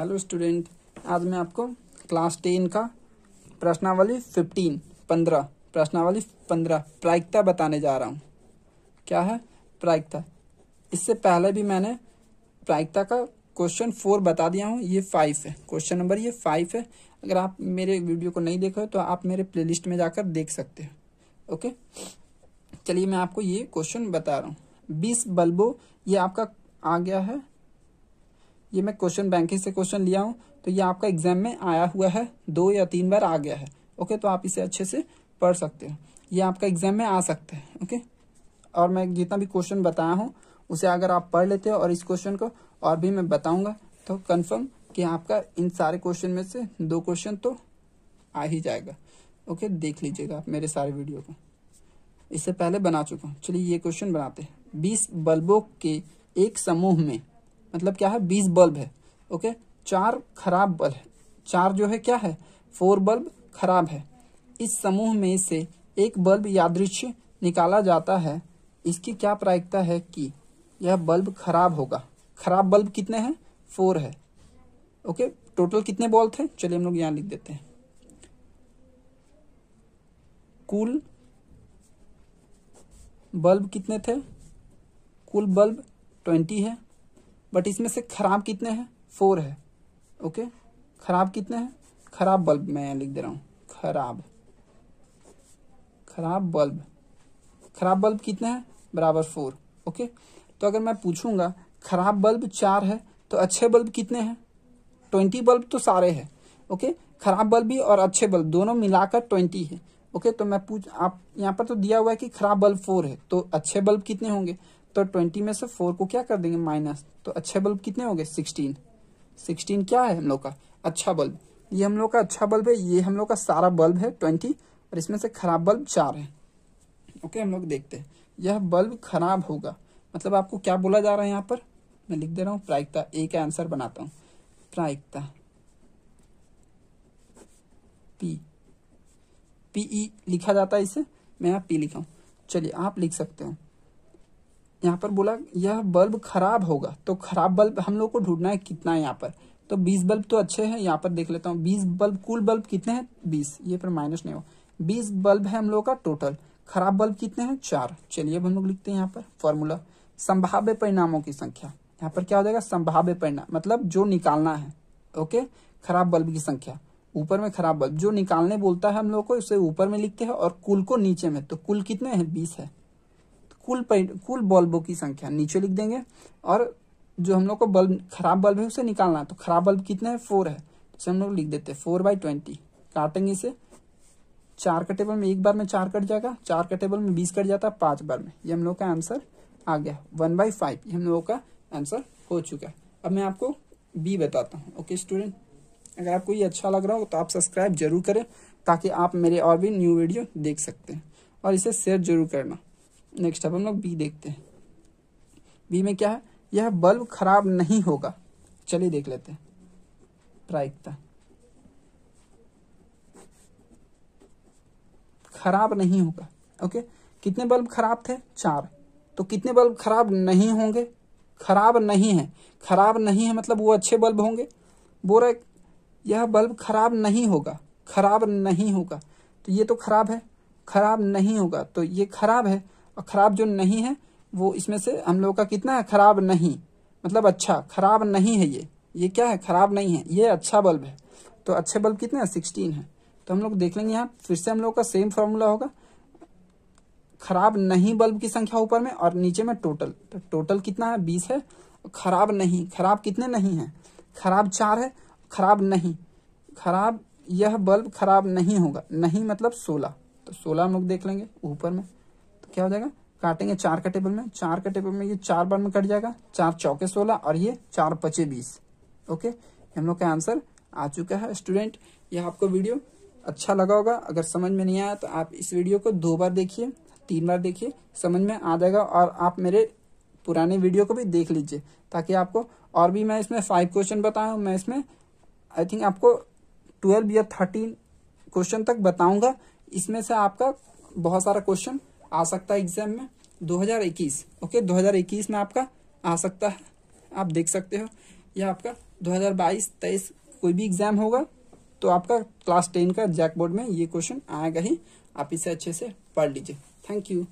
hello student आज मैं आपको क्लास टेन का प्रश्नावली फिफ्टीन पंद्रह प्रश्नावली पंद्रह प्रायिकता बताने जा रहा हूँ क्या है प्रायिकता इससे पहले भी मैंने प्रायिकता का क्वेश्चन फोर बता दिया हूँ ये फाइव है क्वेश्चन नंबर ये फाइव है अगर आप मेरे वीडियो को नहीं देखो तो आप मेरे प्ले में जाकर देख सकते हो ओके चलिए मैं आपको ये क्वेश्चन बता रहा हूँ बीस बल्बो ये आपका आ गया है ये मैं क्वेश्चन बैंक से क्वेश्चन लिया हूँ तो ये आपका एग्जाम में आया हुआ है दो या तीन बार आ गया है ओके तो आप इसे अच्छे से पढ़ सकते हो ये आपका एग्जाम में आ सकता है ओके और मैं जितना भी क्वेश्चन बताया हूँ उसे अगर आप पढ़ लेते हो और इस क्वेश्चन को और भी मैं बताऊंगा तो कन्फर्म कि आपका इन सारे क्वेश्चन में से दो क्वेश्चन तो आ ही जाएगा ओके देख लीजिएगा आप मेरे सारे वीडियो को इससे पहले बना चुका हूँ चलिए ये क्वेश्चन बनाते हैं बीस बल्बों के एक समूह में मतलब क्या है बीस बल्ब है ओके चार खराब बल्ब है चार जो है क्या है फोर बल्ब खराब है इस समूह में से एक बल्ब यादृश्य निकाला जाता है इसकी क्या प्रायिकता है कि यह बल्ब खराब होगा खराब बल्ब कितने हैं फोर है ओके टोटल कितने बॉल थे चलिए हम लोग यहाँ लिख देते हैं कुल बल्ब कितने थे कुल बल्ब ट्वेंटी है बट इसमें से खराब कितने हैं फोर है ओके खराब कितने हैं खराब बल्ब मैं लिख दे रहा हूँ खराब खराब बल्ब खराब बल्ब कितने हैं बराबर फोर ओके तो अगर मैं पूछूंगा खराब बल्ब चार है तो अच्छे बल्ब कितने हैं ट्वेंटी बल्ब तो सारे हैं ओके खराब बल्ब भी और अच्छे बल्ब दोनों मिलाकर ट्वेंटी है ओके तो मैं पूछ आप यहाँ पर तो दिया हुआ है कि खराब बल्ब फोर है तो अच्छे बल्ब कितने होंगे तो ट्वेंटी में से फोर को क्या कर देंगे माइनस तो अच्छे बल्ब कितने हो गए सिक्सटीन सिक्सटीन क्या है हम लोग का अच्छा बल्ब ये हम लोग का अच्छा बल्ब है ये हम लोग का सारा बल्ब है ट्वेंटी और इसमें से खराब बल्ब चार है ओके हम लोग देखते हैं यह बल्ब खराब होगा मतलब आपको क्या बोला जा रहा है यहाँ पर मैं लिख दे रहा हूँ प्रायिकता ए का आंसर बनाता हूँ प्रायिकता पी पीई e लिखा जाता है इसे मैं यहाँ पी लिखा हूँ चलिए आप लिख सकते हो यहाँ पर बोला यह बल्ब खराब होगा तो खराब बल्ब हम लोग को ढूंढना है कितना है यहाँ पर तो 20 बल्ब तो अच्छे हैं यहाँ पर देख लेता हूँ 20 बल्ब कुल बल्ब कितने हैं 20 ये पर माइनस नहीं हो 20 बल्ब है हम लोग का टोटल खराब बल्ब कितने हैं चार चलिए अब हम लोग लिखते हैं यहाँ पर फॉर्मूला संभाव्य परिणामों की संख्या यहाँ पर क्या हो जाएगा संभाव्य परिणाम मतलब जो निकालना है ओके खराब बल्ब की संख्या ऊपर में खराब बल्ब जो निकालने बोलता है हम लोग को उसे ऊपर में लिखते हैं और कुल को नीचे में तो कुल कितने हैं बीस है कुल कुल बल्बों की संख्या नीचे लिख देंगे और जो हम लोग को बल्ब खराब बल्ब है उसे निकालना है तो खराब बल्ब कितना है फोर है तो हम लोग लिख देते हैं फोर बाई ट्वेंटी काटेंगे इसे चार का टेबल में एक बार में चार कट जाएगा चार का टेबल में बीस कट जाता है पांच बार में ये हम लोग का आंसर आ गया वन बाई फाइव ये हम लोगों का आंसर हो चुका है अब मैं आपको बी बताता हूँ ओके स्टूडेंट अगर आपको ये अच्छा लग रहा हो तो आप सब्सक्राइब जरूर करें ताकि आप मेरे और भी न्यू वीडियो देख सकते हैं और इसे शेयर जरूर करना नेक्स्ट अब हम लोग बी देखते हैं बी में क्या है यह बल्ब खराब नहीं होगा चलिए देख लेते हैं प्रायिकता खराब नहीं होगा ओके कितने बल्ब खराब थे चार तो कितने बल्ब खराब नहीं होंगे खराब नहीं है खराब नहीं है मतलब वो अच्छे बल्ब होंगे बोरा यह बल्ब खराब नहीं होगा खराब नहीं होगा तो ये तो खराब है खराब नहीं होगा तो ये खराब है और खराब जो नहीं है वो इसमें से हम लोगों का कितना है खराब नहीं मतलब अच्छा खराब नहीं है ये ये क्या है खराब नहीं है ये अच्छा बल्ब है तो अच्छे बल्ब कितने हैं सिक्सटीन है तो हम लोग देख लेंगे यहाँ फिर से हम लोग का सेम फॉर्मूला होगा खराब नहीं बल्ब की संख्या ऊपर में और नीचे में टोटल तो टोटल कितना है बीस है खराब नहीं खराब कितने नहीं है खराब चार है खराब नहीं खराब यह बल्ब खराब नहीं होगा नहीं मतलब सोलह तो सोलह हम लोग देख लेंगे ऊपर में क्या हो जाएगा काटेंगे चार का टेबल में चार का टेबल में ये चार बार में कट जाएगा चार चौके सोलह और ये चार पचे बीस ओके हम लोग का आंसर आ चुका है स्टूडेंट यह आपको वीडियो अच्छा लगा होगा अगर समझ में नहीं आया तो आप इस वीडियो को दो बार देखिए तीन बार देखिए समझ में आ जाएगा और आप मेरे पुराने वीडियो को भी देख लीजिए ताकि आपको और भी मैं इसमें फाइव क्वेश्चन बताया मैं इसमें आई थिंक आपको ट्वेल्व या थर्टीन क्वेश्चन तक बताऊंगा इसमें से आपका बहुत सारा क्वेश्चन आ सकता है एग्जाम में 2021 ओके 2021 में आपका आ सकता है आप देख सकते हो या आपका 2022 23 कोई भी एग्जाम होगा तो आपका क्लास टेन का जैक बोर्ड में ये क्वेश्चन आएगा ही आप इसे अच्छे से पढ़ लीजिए थैंक यू